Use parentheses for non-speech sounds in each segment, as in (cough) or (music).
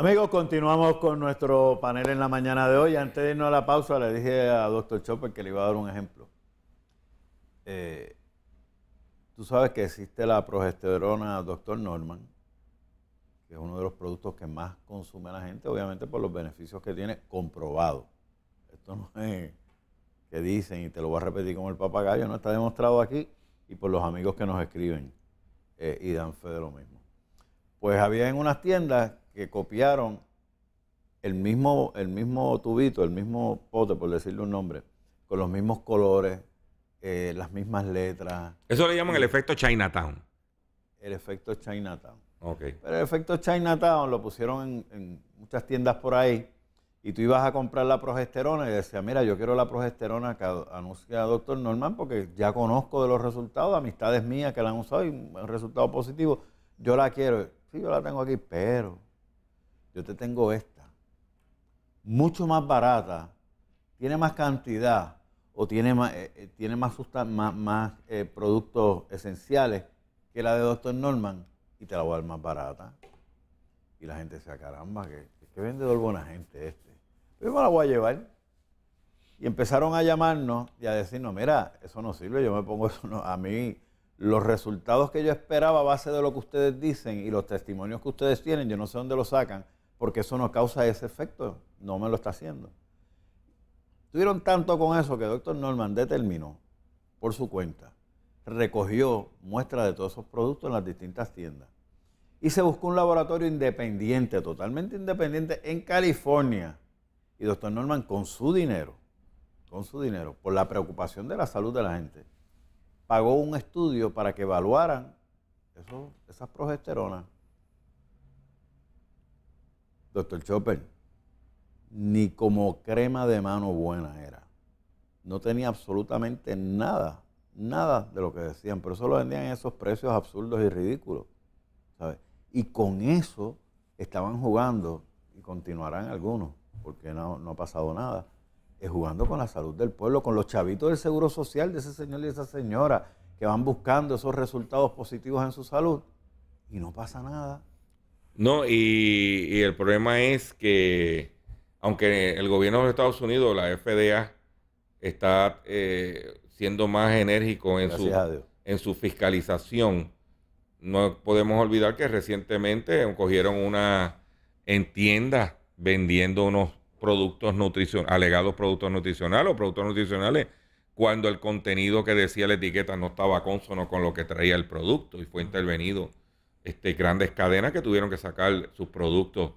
Amigos, continuamos con nuestro panel en la mañana de hoy. Antes de irnos a la pausa, le dije a Dr. Chopper que le iba a dar un ejemplo. Eh, tú sabes que existe la progesterona Dr. Norman, que es uno de los productos que más consume la gente, obviamente por los beneficios que tiene comprobado. Esto no es que dicen, y te lo voy a repetir como el papagayo, no está demostrado aquí, y por los amigos que nos escriben eh, y dan fe de lo mismo. Pues había en unas tiendas que copiaron el mismo, el mismo tubito, el mismo pote, por decirle un nombre, con los mismos colores, eh, las mismas letras. Eso le llaman el efecto Chinatown. El efecto Chinatown. Pero el efecto Chinatown lo pusieron en, muchas tiendas por ahí y tú ibas a comprar la progesterona y decías, mira, yo quiero la progesterona que anuncia doctor Norman porque ya conozco de los resultados, amistades mías que la han usado y un resultado positivo, yo la quiero. Sí, yo la tengo aquí, pero yo te tengo esta, mucho más barata, tiene más cantidad o tiene más, eh, eh, tiene más, más, eh, productos esenciales que la de Dr. Norman y te la voy a dar más barata. Y la gente se caramba, que, que vendedor buena gente este. Pero yo me la voy a llevar. Y empezaron a llamarnos y a decirnos, mira, eso no sirve, yo me pongo eso, a mí los resultados que yo esperaba a base de lo que ustedes dicen y los testimonios que ustedes tienen, yo no sé dónde lo sacan, porque eso no causa ese efecto, no me lo está haciendo. Tuvieron tanto con eso que el doctor Norman determinó por su cuenta, recogió muestras de todos esos productos en las distintas tiendas y se buscó un laboratorio independiente, totalmente independiente, en California. Y doctor Norman, con su dinero, con su dinero, por la preocupación de la salud de la gente, pagó un estudio para que evaluaran esas progesteronas Doctor Chopper, ni como crema de mano buena era. No tenía absolutamente nada, nada de lo que decían, pero eso lo vendían en esos precios absurdos y ridículos. Y con eso estaban jugando, y continuarán algunos, porque no, ha pasado nada, es eh, jugando con la salud del pueblo, con los chavitos del seguro social de ese señor y esa señora que van buscando esos resultados positivos en su salud y no pasa nada. No, y, el problema es que, aunque el gobierno de Estados Unidos, la FDA, está eh, siendo más enérgico en su, en su fiscalización, no podemos olvidar que recientemente cogieron una en vendiendo unos productos nutricionales, alegados productos nutricionales o productos nutricionales, cuando el contenido que decía la etiqueta no estaba consono con lo que traía el producto y fue intervenido este, grandes cadenas que tuvieron que sacar sus productos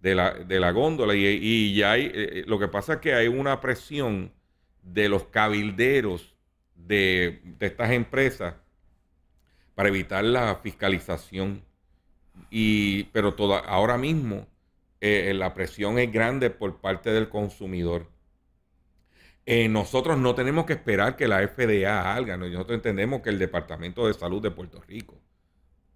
de la, góndola. Y, ya hay, eh, eh, lo que pasa es que hay una presión de los cabilderos de, estas empresas para evitar la fiscalización. Y, pero ahora mismo eh, la presión es grande por parte del consumidor. nosotros no tenemos que esperar que la FDA haga, nosotros entendemos que el Departamento de Salud de Puerto Rico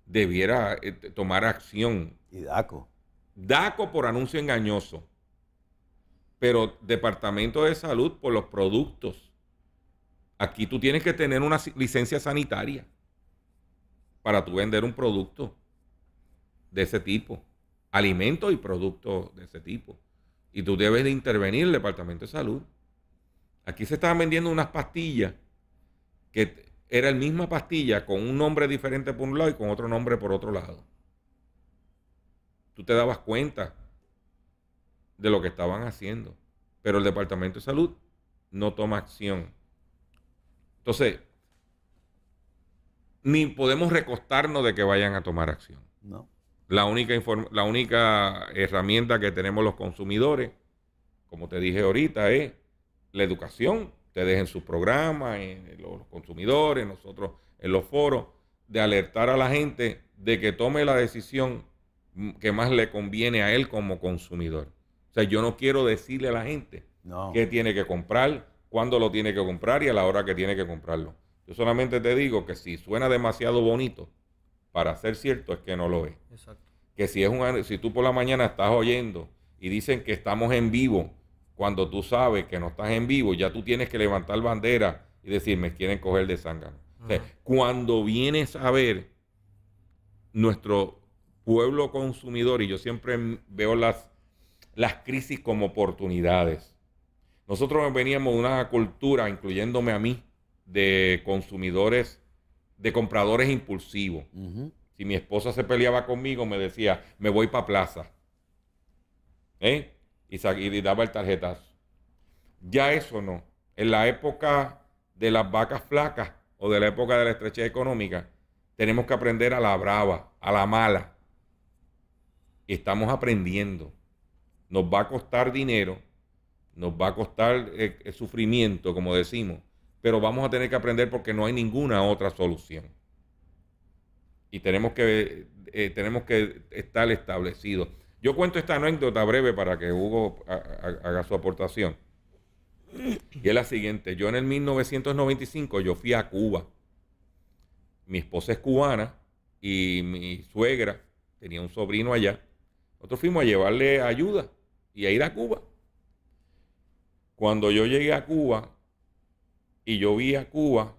debiera eh, tomar acción. Y DACO. DACO por anuncio engañoso. Pero Departamento de Salud por los productos. Aquí tú tienes que tener una licencia sanitaria para tú vender un producto de ese tipo. Alimentos y productos de ese tipo. Y tú debes de intervenir el Departamento de Salud. Aquí se estaban vendiendo unas pastillas que era la misma pastilla con un nombre diferente por un lado y con otro nombre por otro lado. Tú te dabas cuenta de lo que estaban haciendo, pero el Departamento de Salud no toma acción. Entonces, ni podemos recostarnos de que vayan a tomar acción. No. La única, la única herramienta que tenemos los consumidores, como te dije ahorita, es la educación ustedes en su programa, en los consumidores, nosotros en los foros, de alertar a la gente de que tome la decisión que más le conviene a él como consumidor. O sea, yo no quiero decirle a la gente que qué tiene que comprar, cuándo lo tiene que comprar y a la hora que tiene que comprarlo. Yo solamente te digo que si suena demasiado bonito para ser cierto es que no lo es. Que si es un si tú por la mañana estás oyendo y dicen que estamos en vivo cuando tú sabes que no estás en vivo, ya tú tienes que levantar bandera y decir, me quieren coger de sangre. cuando vienes a ver nuestro pueblo consumidor, y yo siempre veo las, las crisis como oportunidades. Nosotros veníamos de una cultura, incluyéndome a mí, de consumidores, de compradores impulsivos. Si mi esposa se peleaba conmigo, me decía, me voy para plaza. ¿Eh? y, daba el tarjetazo. Ya eso no. En la época de las vacas flacas o de la época de la estrechez económica, tenemos que aprender a la brava, a la mala. Estamos aprendiendo. Nos va a costar dinero, nos va a costar eh, eh, sufrimiento, como decimos, pero vamos a tener que aprender porque no hay ninguna otra solución. Y tenemos que, eh, tenemos que estar establecidos. Yo cuento esta anécdota breve para que Hugo haga su aportación. Y es la siguiente. Yo en el 1995 yo fui a Cuba. Mi esposa es cubana y mi suegra tenía un sobrino allá. Nosotros fuimos a llevarle ayuda y a ir a Cuba. Cuando yo llegué a Cuba y yo vi a Cuba,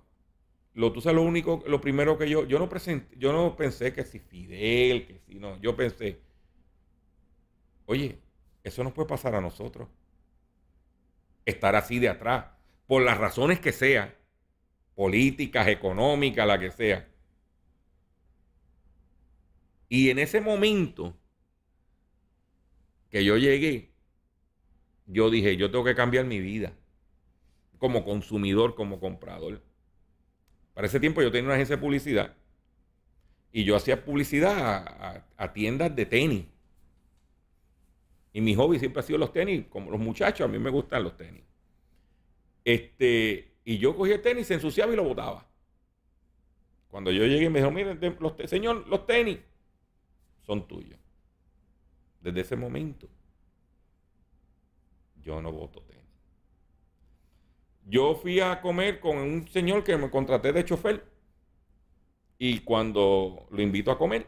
lo tú sabes lo único, lo primero que yo, yo no presenté, yo no pensé que si Fidel, que si no, yo pensé, Oye, eso no puede pasar a nosotros. Estar así de atrás, por las razones que sean, políticas, económicas, la que sea. Y en ese momento que yo llegué, yo dije, yo tengo que cambiar mi vida como consumidor, como comprador. Para ese tiempo yo tenía una agencia de publicidad y yo hacía publicidad a tiendas de tenis y mi hobby siempre ha sido los tenis, como los muchachos, a mí me gustan los tenis. Este, y yo cogí el tenis, se ensuciaba y lo botaba. Cuando yo llegué me dijo, miren, señor, los tenis son tuyos. Desde ese momento, yo no voto tenis. Yo fui a comer con un señor que me contraté de chofer. Y cuando lo invito a comer,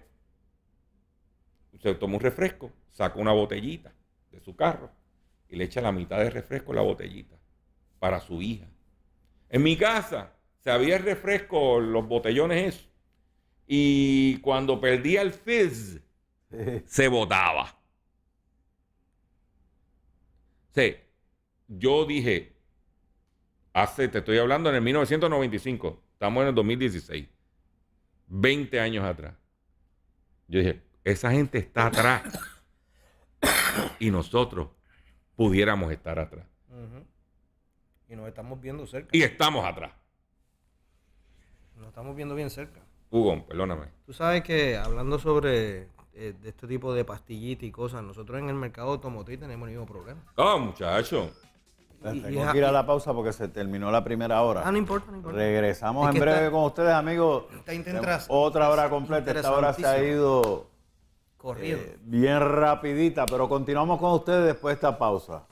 se tomó un refresco, sacó una botellita su carro y le echa la mitad de refresco en la botellita para su hija. En mi casa se había el refresco, los botellones eso. Y cuando perdía el fizz, (laughs) se botaba. Sí, yo dije, hace, te estoy hablando en el 1995, estamos en el 2016, 20 años atrás. Yo dije, esa gente está atrás. (laughs) (coughs) y nosotros pudiéramos estar atrás. Y nos estamos viendo cerca. Y estamos atrás. Nos estamos viendo bien cerca. Hugo, perdóname. Tú sabes que hablando sobre eh, de este tipo de pastillitas y cosas, nosotros en el mercado automotriz tenemos el mismo problema. Ah, oh, muchacho. tengo que ir a la pausa porque se terminó la primera hora. Ah, no importa, no importa. Regresamos en breve con ustedes, amigos. otra hora completa. Esta hora se ha ido Corrido. Eh, bien rapidita, pero continuamos con ustedes después de esta pausa.